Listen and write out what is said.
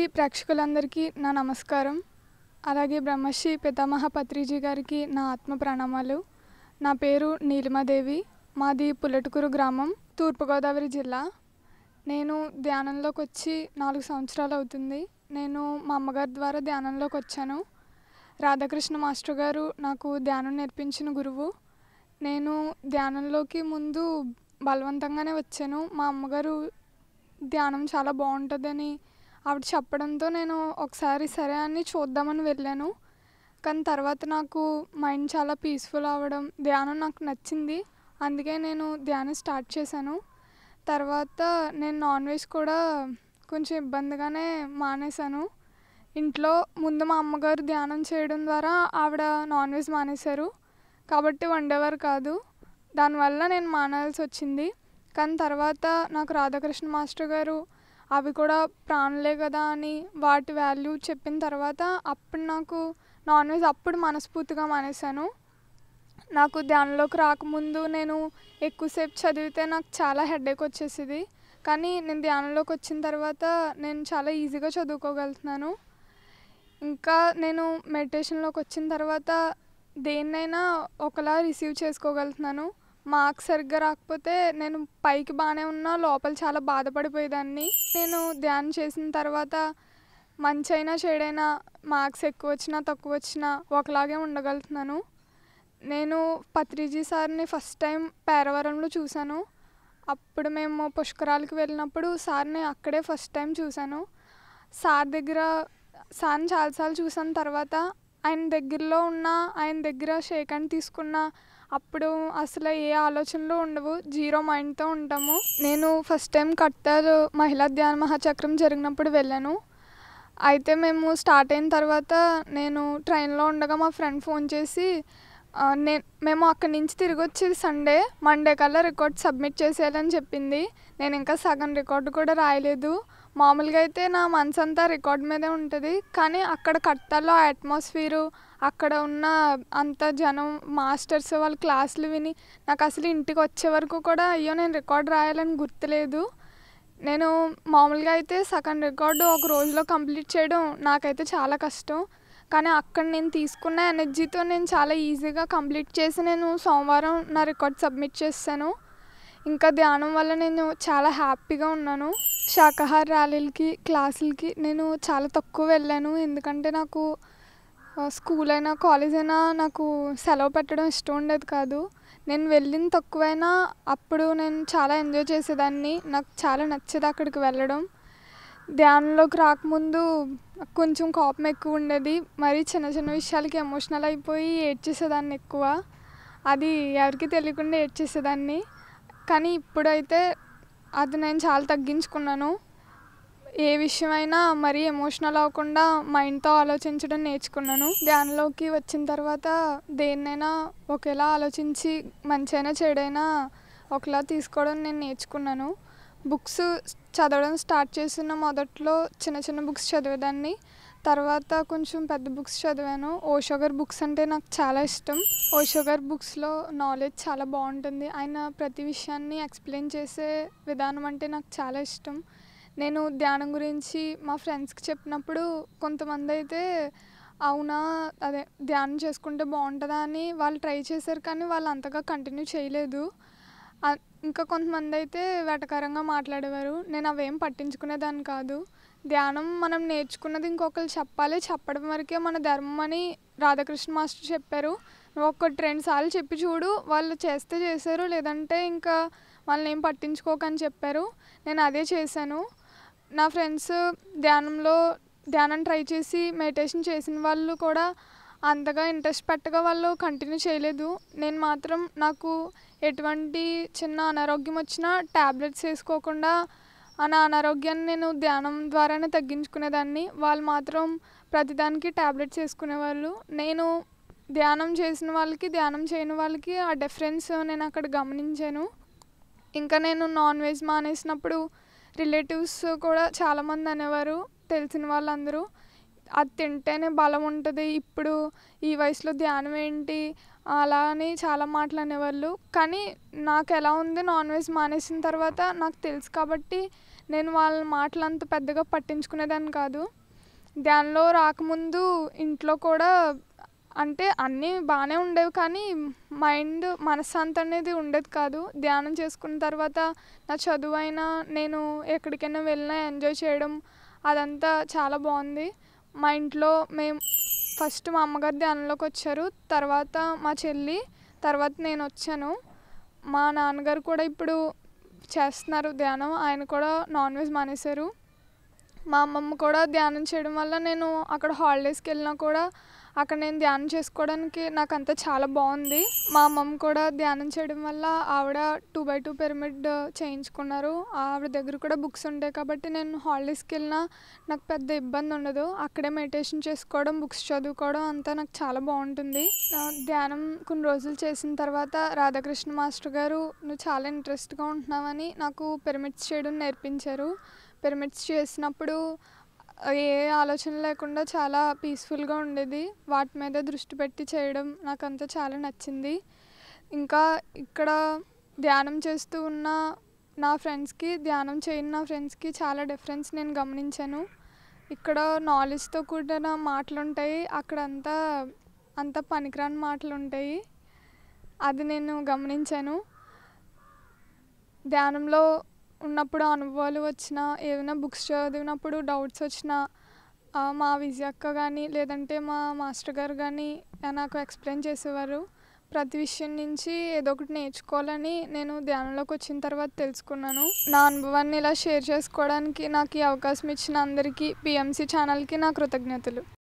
బ్రహ్మశ్రీ ప్రేక్షకులందరికీ నా నమస్కారం అలాగే బ్రహ్మశ్రీ పితామహ పత్రిజీ గారికి నా ఆత్మ ప్రణామాలు నా పేరు నీలిమాదేవి మాది పుల్లటకూరు గ్రామం తూర్పుగోదావరి జిల్లా నేను ధ్యానంలోకి వచ్చి నాలుగు సంవత్సరాలు అవుతుంది నేను మా అమ్మగారి ద్వారా ధ్యానంలోకి వచ్చాను రాధాకృష్ణ మాస్టర్ గారు నాకు ధ్యానం నేర్పించిన గురువు నేను ధ్యానంలోకి ముందు బలవంతంగానే వచ్చాను మా అమ్మగారు ధ్యానం చాలా బాగుంటుందని ఆవిడ చెప్పడంతో నేను ఒకసారి సరే అని చూద్దామని వెళ్ళాను కానీ తర్వాత నాకు మైండ్ చాలా పీస్ఫుల్ అవ్వడం ధ్యానం నాకు నచ్చింది అందుకే నేను ధ్యానం స్టార్ట్ చేశాను తర్వాత నేను నాన్ వెజ్ కూడా కొంచెం ఇబ్బందిగానే మానేశాను ఇంట్లో ముందు మా అమ్మగారు ధ్యానం చేయడం ద్వారా ఆవిడ నాన్ వెజ్ మానేశారు కాబట్టి వండేవారు కాదు దానివల్ల నేను మానాల్సి వచ్చింది కానీ తర్వాత నాకు రాధాకృష్ణ మాస్టర్ గారు అవి కూడా ప్రాణులే కదా అని వాటి వాల్యూ చెప్పిన తర్వాత అప్పుడు నాకు నాన్ వెజ్ అప్పుడు మనస్ఫూర్తిగా మానేశాను నాకు ధ్యానంలోకి రాకముందు నేను ఎక్కువసేపు చదివితే నాకు చాలా హెడేక్ వచ్చేసేది కానీ నేను ధ్యానంలోకి వచ్చిన తర్వాత నేను చాలా ఈజీగా చదువుకోగలుగుతున్నాను ఇంకా నేను మెడిటేషన్లోకి వచ్చిన తర్వాత దేన్నైనా ఒకలా రిసీవ్ చేసుకోగలుగుతున్నాను మార్క్స్ సరిగ్గా రాకపోతే నేను పైకి బాగానే ఉన్నా లోపల చాలా బాధపడిపోయేదాన్ని నేను ధ్యానం చేసిన తర్వాత మంచైనా చెడైనా మార్క్స్ ఎక్కువ వచ్చినా తక్కువ వచ్చినా ఒకలాగే ఉండగలుగుతున్నాను నేను పత్రిజీ సార్ని ఫస్ట్ టైం పేరవరంలో చూశాను అప్పుడు మేము పుష్కరాలకు వెళ్ళినప్పుడు సార్ని అక్కడే ఫస్ట్ టైం చూశాను సార్ దగ్గర సార్ని చాలాసార్లు చూసిన తర్వాత ఆయన దగ్గరలో ఉన్న ఆయన దగ్గర షేక్ అండ్ తీసుకున్న అప్పుడు అసలు ఏ ఆలోచనలు ఉండవు జీరో మైండ్తో ఉంటాము నేను ఫస్ట్ టైం కట్టర్ మహిళా ధ్యాన మహాచక్రం జరిగినప్పుడు వెళ్ళాను అయితే మేము స్టార్ట్ అయిన తర్వాత నేను ట్రైన్లో ఉండగా మా ఫ్రెండ్ ఫోన్ చేసి నే మేము అక్కడి నుంచి తిరిగి వచ్చేది సండే మండే కల్లా రికార్డ్ సబ్మిట్ చేసేయాలని చెప్పింది నేను ఇంకా సగం రికార్డు కూడా రాయలేదు మామూలుగా అయితే నా మనసంతా రికార్డ్ మీదే ఉంటుంది కానీ అక్కడ కట్టాలో ఆ అట్మాస్ఫీరు అక్కడ ఉన్న అంత జనం మాస్టర్స్ వాళ్ళ క్లాసులు విని నాకు అసలు ఇంటికి వచ్చే వరకు కూడా అయ్యో నేను రికార్డ్ రాయాలని గుర్తులేదు నేను మామూలుగా అయితే సగం రికార్డు ఒక రోజులో కంప్లీట్ చేయడం నాకైతే చాలా కష్టం కానీ అక్కడ నేను తీసుకున్న ఎనర్జీతో నేను చాలా ఈజీగా కంప్లీట్ చేసి నేను సోమవారం నా రికార్డ్ సబ్మిట్ చేశాను ఇంకా ధ్యానం వల్ల నేను చాలా హ్యాపీగా ఉన్నాను శాకాహార ర్యాలీలకి క్లాసులకి నేను చాలా తక్కువ వెళ్ళాను ఎందుకంటే నాకు స్కూల్ అయినా కాలేజ్ అయినా నాకు సెలవు పెట్టడం ఇష్టం ఉండేది కాదు నేను వెళ్ళిన తక్కువైనా అప్పుడు నేను చాలా ఎంజాయ్ చేసేదాన్ని నాకు చాలా నచ్చేది అక్కడికి వెళ్ళడం ధ్యానంలోకి రాకముందు కొంచెం కోపం ఎక్కువ ఉండేది మరి చిన్న చిన్న విషయాలకి ఎమోషనల్ అయిపోయి ఏడ్చేసేదాన్ని ఎక్కువ అది ఎవరికి తెలియకుండా ఏడ్చేసేదాన్ని కానీ ఇప్పుడైతే అది నేను చాలా తగ్గించుకున్నాను ఏ విషయమైనా మరీ ఎమోషనల్ అవ్వకుండా మైండ్తో ఆలోచించడం నేర్చుకున్నాను ధ్యానంలోకి వచ్చిన తర్వాత దేన్నైనా ఒకేలా ఆలోచించి మంచైనా చెడైనా ఒకలా తీసుకోవడం నేను నేర్చుకున్నాను బుక్స్ చదవడం స్టార్ట్ చేసిన మొదట్లో చిన్న చిన్న బుక్స్ చదివేదాన్ని తర్వాత కొంచెం పెద్ద బుక్స్ చదివాను ఓషోగర్ బుక్స్ అంటే నాకు చాలా ఇష్టం ఓషోగర్ బుక్స్లో నాలెడ్జ్ చాలా బాగుంటుంది ఆయన ప్రతి విషయాన్ని ఎక్స్ప్లెయిన్ చేసే విధానం అంటే నాకు చాలా ఇష్టం నేను ధ్యానం గురించి మా ఫ్రెండ్స్కి చెప్పినప్పుడు కొంతమంది అయితే అవునా అదే ధ్యానం చేసుకుంటే బాగుంటుందా అని వాళ్ళు ట్రై చేశారు కానీ వాళ్ళు అంతగా కంటిన్యూ చేయలేదు ఇంకా కొంతమంది అయితే వేటకరంగా మాట్లాడేవారు నేను అవేం పట్టించుకునేదాన్ని కాదు ధ్యానం మనం నేర్చుకున్నది ఇంకొకరు చెప్పాలి చెప్పడం వరకే మన ధర్మం అని రాధాకృష్ణ మాస్టర్ చెప్పారు ఒక్కటి రెండు సార్లు చెప్పి చూడు వాళ్ళు చేస్తే చేశారు లేదంటే ఇంకా వాళ్ళని ఏం పట్టించుకోకని చెప్పారు నేను అదే చేశాను నా ఫ్రెండ్స్ ధ్యానంలో ధ్యానం ట్రై చేసి మెడిటేషన్ చేసిన వాళ్ళు కూడా అంతగా ఇంట్రెస్ట్ పెట్టగా వాళ్ళు కంటిన్యూ చేయలేదు నేను మాత్రం నాకు ఎటువంటి చిన్న అనారోగ్యం వచ్చినా ట్యాబ్లెట్స్ వేసుకోకుండా నా అనారోగ్యాన్ని నేను ధ్యానం ద్వారానే తగ్గించుకునేదాన్ని వాళ్ళు మాత్రం ప్రతిదానికి ట్యాబ్లెట్స్ వేసుకునేవాళ్ళు నేను ధ్యానం చేసిన వాళ్ళకి ధ్యానం చేయని వాళ్ళకి ఆ డిఫరెన్స్ నేను అక్కడ గమనించాను ఇంకా నేను నాన్ వెజ్ మానేసినప్పుడు రిలేటివ్స్ కూడా చాలామంది అనేవారు తెలిసిన వాళ్ళందరూ అది తింటేనే బలం ఉంటుంది ఇప్పుడు ఈ వయసులో ధ్యానం ఏంటి అలా అని చాలా మాటలు అనేవాళ్ళు కానీ నాకు ఎలా ఉంది నాన్ వెజ్ మానేసిన తర్వాత నాకు తెలుసు కాబట్టి నేను వాళ్ళ మాటలు అంత పెద్దగా పట్టించుకునేదాన్ని కాదు ధ్యానంలో రాకముందు ఇంట్లో కూడా అంటే అన్నీ బాగానే ఉండేవి కానీ మైండ్ మనశ్శాంతి అనేది ఉండేది కాదు ధ్యానం చేసుకున్న తర్వాత నా చదువు అయినా నేను ఎక్కడికైనా వెళ్ళినా ఎంజాయ్ చేయడం అదంతా చాలా బాగుంది మా ఇంట్లో మేము ఫస్ట్ మా అమ్మగారు ధ్యానంలోకి వచ్చారు తర్వాత మా చెల్లి తర్వాత నేను వచ్చాను మా నాన్నగారు కూడా ఇప్పుడు చేస్తున్నారు ధ్యానం ఆయన కూడా నాన్ వెజ్ మానేశారు మా అమ్మమ్మ కూడా ధ్యానం చేయడం వల్ల నేను అక్కడ హాలిడేస్కి వెళ్ళినా కూడా అక్కడ నేను ధ్యానం చేసుకోవడానికి నాకు అంతా చాలా బాగుంది మా అమ్మమ్మ కూడా ధ్యానం చేయడం వల్ల ఆవిడ టూ బై టూ పిరమిడ్ చేయించుకున్నారు ఆవిడ దగ్గర కూడా బుక్స్ ఉంటాయి కాబట్టి నేను హాలిడేస్కి వెళ్ళినా నాకు పెద్ద ఇబ్బంది ఉండదు అక్కడే మెడిటేషన్ చేసుకోవడం బుక్స్ చదువుకోవడం అంతా నాకు చాలా బాగుంటుంది ధ్యానం కొన్ని రోజులు చేసిన తర్వాత రాధాకృష్ణ మాస్టర్ గారు నువ్వు చాలా ఇంట్రెస్ట్గా ఉంటున్నావని నాకు పిరమిడ్స్ చేయడం నేర్పించారు పిరమిడ్స్ చేసినప్పుడు ఏ ఆలోచన లేకుండా చాలా పీస్ఫుల్గా ఉండేది వాటి మీద దృష్టి పెట్టి చేయడం నాకంతా చాలా నచ్చింది ఇంకా ఇక్కడ ధ్యానం చేస్తూ ఉన్న నా ఫ్రెండ్స్కి ధ్యానం చేయని నా ఫ్రెండ్స్కి చాలా డిఫరెన్స్ నేను గమనించాను ఇక్కడ నాలెడ్జ్తో కూడిన మాటలు ఉంటాయి అక్కడ అంతా అంత పనికిరాని మాటలు ఉంటాయి అది నేను గమనించాను ధ్యానంలో ఉన్నప్పుడు అనుభవాలు వచ్చినా ఏదైనా బుక్స్ చదివినప్పుడు డౌట్స్ వచ్చినా మా విజయ అక్క కానీ లేదంటే మా మాస్టర్ గారు కానీ నాకు ఎక్స్ప్లెయిన్ చేసేవారు ప్రతి విషయం నుంచి ఏదో ఒకటి నేర్చుకోవాలని నేను ధ్యానంలోకి వచ్చిన తర్వాత తెలుసుకున్నాను నా అనుభవాన్ని ఇలా షేర్ చేసుకోవడానికి నాకు ఈ అవకాశం ఇచ్చిన అందరికీ పిఎంసి ఛానల్కి నా కృతజ్ఞతలు